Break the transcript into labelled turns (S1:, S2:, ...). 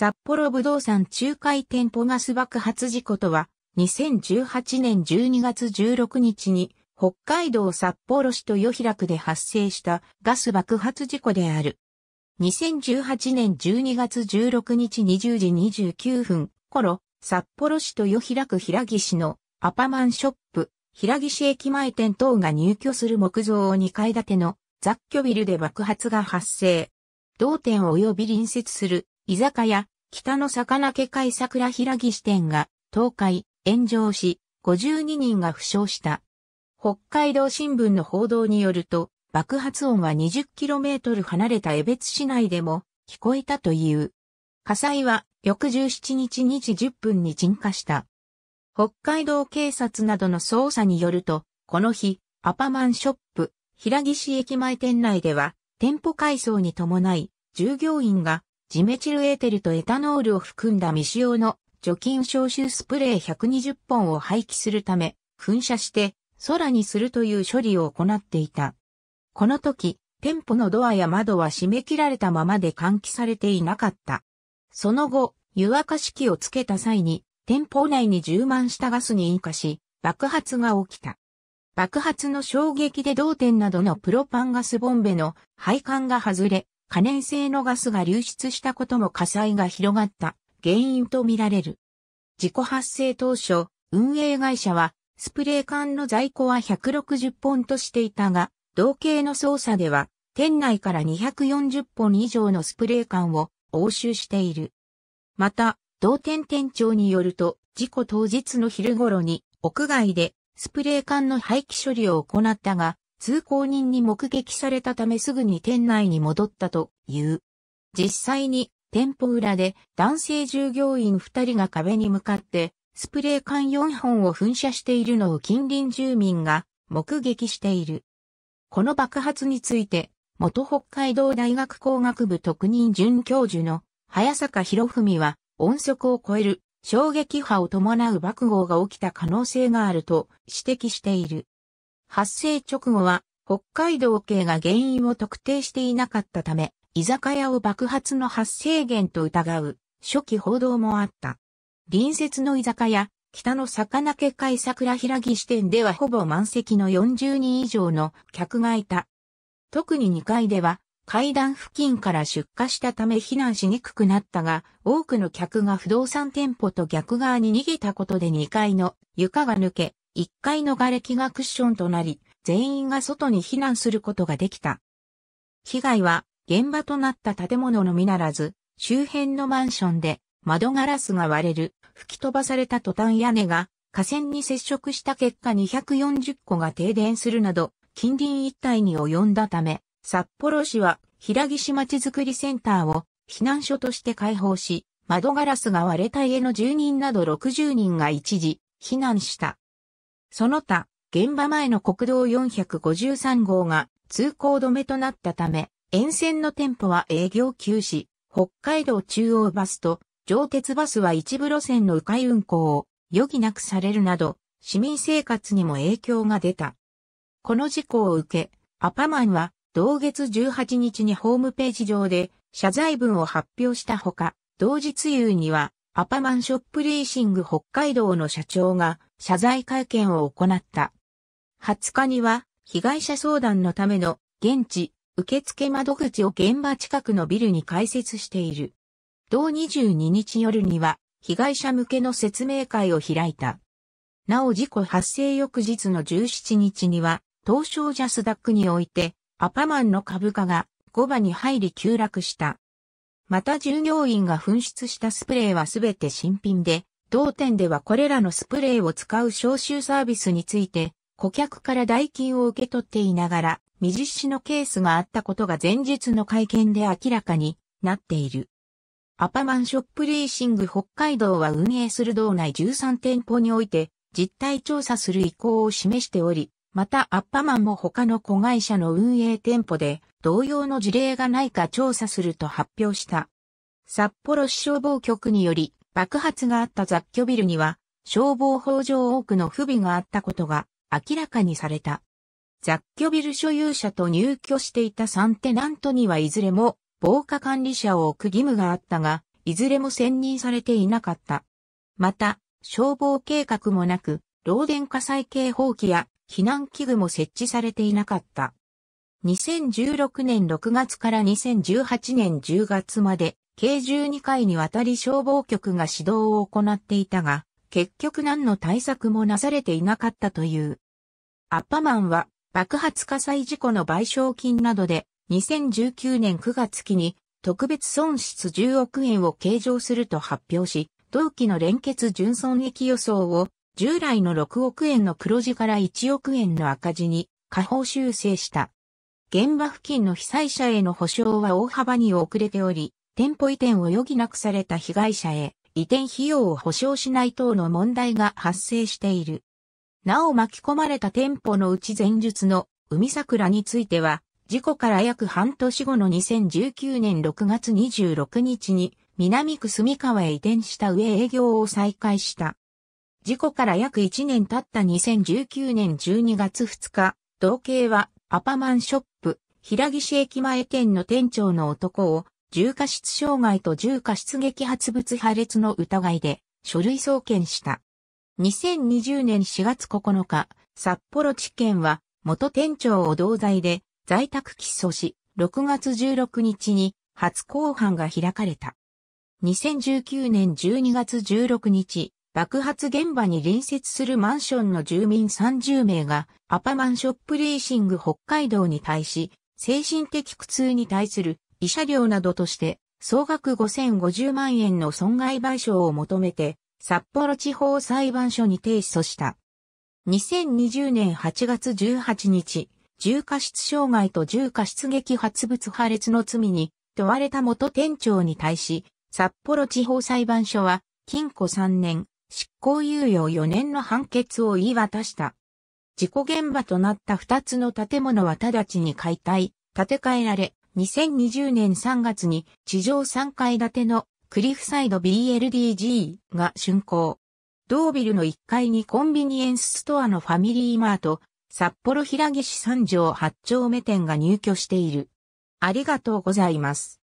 S1: 札幌武道産仲介店舗ガス爆発事故とは、2018年12月16日に、北海道札幌市豊平区で発生したガス爆発事故である。2018年12月16日20時29分頃、札幌市豊平区平岸市のアパマンショップ、平岸市駅前店等が入居する木造2階建ての雑居ビルで爆発が発生。同店及び隣接する居酒屋、北の魚家会桜平木支店が倒壊、炎上し、52人が負傷した。北海道新聞の報道によると、爆発音は 20km 離れた江別市内でも聞こえたという。火災は翌17日2時10分に鎮火した。北海道警察などの捜査によると、この日、アパマンショップ、平岸駅前店内では、店舗改装に伴い、従業員がジメチルエーテルとエタノールを含んだ未使用の除菌消臭スプレー120本を廃棄するため、噴射して空にするという処理を行っていた。この時、店舗のドアや窓は閉め切られたままで換気されていなかった。その後、湯沸かし器をつけた際に、店舗内に充満したガスに引火し、爆発が起きた。爆発の衝撃で同店などのプロパンガスボンベの配管が外れ、可燃性のガスが流出したことも火災が広がった原因とみられる。事故発生当初、運営会社はスプレー缶の在庫は160本としていたが、同系の捜査では店内から240本以上のスプレー缶を押収している。また、同店店長によると、事故当日の昼頃に屋外でスプレー缶の廃棄処理を行ったが、通行人に目撃されたためすぐに店内に戻ったという。実際に店舗裏で男性従業員2人が壁に向かってスプレー缶4本を噴射しているのを近隣住民が目撃している。この爆発について元北海道大学工学部特任准教授の早坂博文は音速を超える衝撃波を伴う爆豪が起きた可能性があると指摘している。発生直後は北海道警が原因を特定していなかったため、居酒屋を爆発の発生源と疑う初期報道もあった。隣接の居酒屋、北の魚家会桜平木支店ではほぼ満席の40人以上の客がいた。特に2階では階段付近から出火したため避難しにくくなったが、多くの客が不動産店舗と逆側に逃げたことで2階の床が抜け、1階の瓦礫がクッションとなり、全員が外に避難することができた。被害は現場となった建物のみならず、周辺のマンションで窓ガラスが割れる、吹き飛ばされたトタン屋根が河川に接触した結果240戸が停電するなど、近隣一帯に及んだため、札幌市は平岸町づくりセンターを避難所として開放し、窓ガラスが割れた家の住人など60人が一時避難した。その他、現場前の国道453号が通行止めとなったため、沿線の店舗は営業休止、北海道中央バスと上鉄バスは一部路線の迂回運行を余儀なくされるなど、市民生活にも影響が出た。この事故を受け、アパマンは同月18日にホームページ上で謝罪文を発表したほか、同日夕にはアパマンショップリーシング北海道の社長が謝罪会見を行った。20日には、被害者相談のための現地受付窓口を現場近くのビルに開設している。同22日夜には被害者向けの説明会を開いた。なお事故発生翌日の17日には東証ジャスダックにおいてアパマンの株価が5場に入り急落した。また従業員が紛失したスプレーはすべて新品で同店ではこれらのスプレーを使う消臭サービスについて、顧客から代金を受け取っていながら、未実施のケースがあったことが前日の会見で明らかになっている。アパマンショップリーシング北海道は運営する道内13店舗において実態調査する意向を示しており、またアッパマンも他の子会社の運営店舗で同様の事例がないか調査すると発表した。札幌市消防局により爆発があった雑居ビルには、消防法上多くの不備があったことが明らかにされた。雑居ビル所有者と入居していたサンテナントにはいずれも防火管理者を置く義務があったが、いずれも選任されていなかった。また、消防計画もなく、漏電火災警報器や避難器具も設置されていなかった。2016年6月から2018年10月まで計12回にわたり消防局が指導を行っていたが、結局何の対策もなされていなかったという。アッパマンは爆発火災事故の賠償金などで2019年9月期に特別損失10億円を計上すると発表し、同期の連結純損益予想を従来の6億円の黒字から1億円の赤字に下方修正した。現場付近の被災者への補償は大幅に遅れており、店舗移転を余儀なくされた被害者へ移転費用を保証しない等の問題が発生している。なお巻き込まれた店舗のうち前述の海桜については、事故から約半年後の2019年6月26日に南区住川へ移転した上営業を再開した。事故から約1年経った2019年12月2日、同系はアパマンショップ、平岸駅前店の店長の男を重過失傷害と重過失撃発物破裂の疑いで書類送検した。2020年4月9日、札幌地検は元店長を同罪で在宅起訴し、6月16日に初公判が開かれた。2019年12月16日、爆発現場に隣接するマンションの住民30名がアパマンショップレーシング北海道に対し、精神的苦痛に対する慰謝料などとして、総額5050万円の損害賠償を求めて、札幌地方裁判所に提訴した。2020年8月18日、重過失傷害と重過失撃発物破裂の罪に問われた元店長に対し、札幌地方裁判所は、禁錮3年、執行猶予4年の判決を言い渡した。事故現場となった2つの建物は直ちに解体、建て替えられ、2020年3月に地上3階建てのクリフサイド BLDG が竣工。同ビルの1階にコンビニエンスストアのファミリーマート、札幌平岸三条8丁目店が入居している。ありがとうございます。